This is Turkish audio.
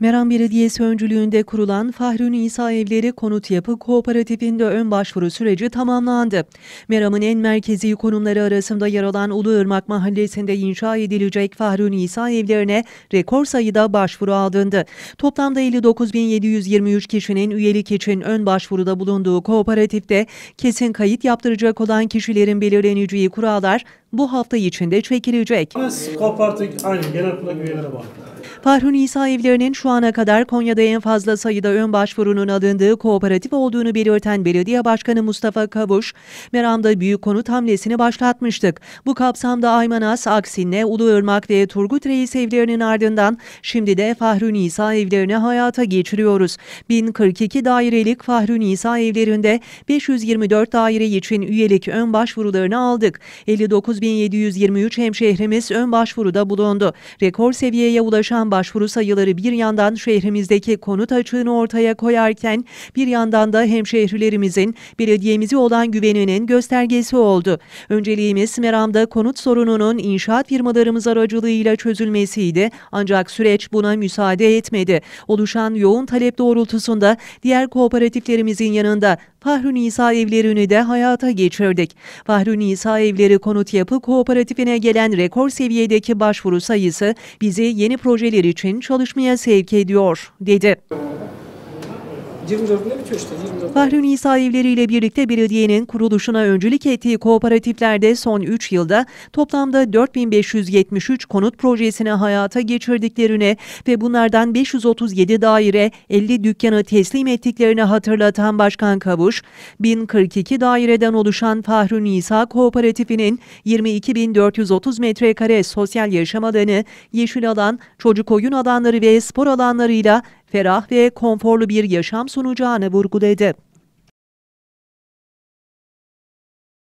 Meram Belediyesi öncülüğünde kurulan Fahrün İsa Evleri Konut Yapı Kooperatifinde ön başvuru süreci tamamlandı. Meram'ın en merkezi konumları arasında yer alan Ulu Uluırmak Mahallesi'nde inşa edilecek Fahrün İsa evlerine rekor sayıda başvuru alındı. Toplamda 59.723 kişinin üyelik için ön başvuruda bulunduğu kooperatifte kesin kayıt yaptıracak olan kişilerin belirleneceği kurallar bu hafta içinde çekilecek. Kooperatif aynı genel kurul üyelere bağlı. Farhun İsa evlerinin şu ana kadar Konya'da en fazla sayıda ön başvurunun alındığı kooperatif olduğunu belirten Belediye Başkanı Mustafa Kavuş, Meram'da büyük konut hamlesini başlatmıştık. Bu kapsamda Aymanas, Aksinle, Uluırmak ve Turgut Reis evlerinin ardından şimdi de Fahrun İsa evlerini hayata geçiriyoruz. 1042 dairelik Fahrun İsa evlerinde 524 daire için üyelik ön başvurularını aldık. 59.723 hemşehrimiz ön başvuruda bulundu. Rekor seviyeye ulaşan başvuru sayıları bir yandan şehrimizdeki konut açığını ortaya koyarken bir yandan da hemşehrilerimizin belediyemize olan güveninin göstergesi oldu. Önceliğimiz Meram'da konut sorununun inşaat firmalarımız aracılığıyla çözülmesiydi ancak süreç buna müsaade etmedi. Oluşan yoğun talep doğrultusunda diğer kooperatiflerimizin yanında Fahri Nisa evlerini de hayata geçirdik. Fahri Nisa evleri konut yapı kooperatifine gelen rekor seviyedeki başvuru sayısı bizi yeni projeler için çalışmaya sevk ediyor, dedi. 24'ünde bitiyor işte. 24. Fahri Nisa evleri birlikte belediyenin kuruluşuna öncülük ettiği kooperatiflerde son 3 yılda toplamda 4573 konut projesini hayata geçirdiklerine ve bunlardan 537 daire 50 dükkana teslim ettiklerini hatırlatan Başkan Kavuş, 1042 daireden oluşan Fahri Nisa kooperatifinin 22.430 metrekare sosyal yaşam alanı, yeşil alan, çocuk oyun alanları ve spor alanlarıyla ferah ve konforlu bir yaşam sunacağını vurguladı.